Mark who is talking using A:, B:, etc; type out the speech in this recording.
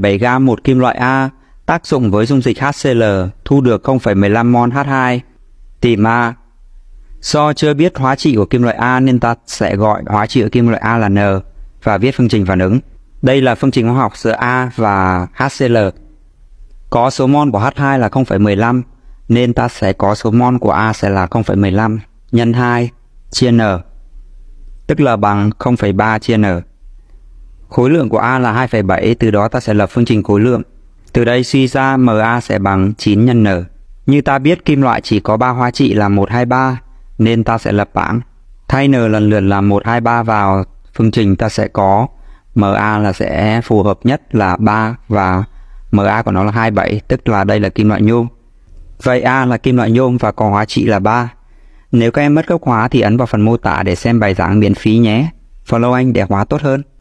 A: 7 gam một kim loại A tác dụng với dung dịch HCl thu được 0,15 mol H2. Tìm A. Do chưa biết hóa trị của kim loại A nên ta sẽ gọi hóa trị của kim loại A là N và viết phương trình phản ứng. Đây là phương trình hóa học giữa A và HCl. Có số mol của H2 là 0,15 nên ta sẽ có số mol của A sẽ là 0,15 nhân 2 chia N tức là bằng 0,3 chia N. Khối lượng của A là 2,7, từ đó ta sẽ lập phương trình khối lượng. Từ đây suy ra MA sẽ bằng 9 nhân N. Như ta biết kim loại chỉ có 3 hóa trị là 123, nên ta sẽ lập bảng. Thay N lần lượt là 123 vào phương trình ta sẽ có MA là sẽ phù hợp nhất là 3 và MA của nó là 27, tức là đây là kim loại nhôm. Vậy A là kim loại nhôm và có hóa trị là 3. Nếu các em mất gốc hóa thì ấn vào phần mô tả để xem bài giảng miễn phí nhé. Follow anh để hóa tốt hơn.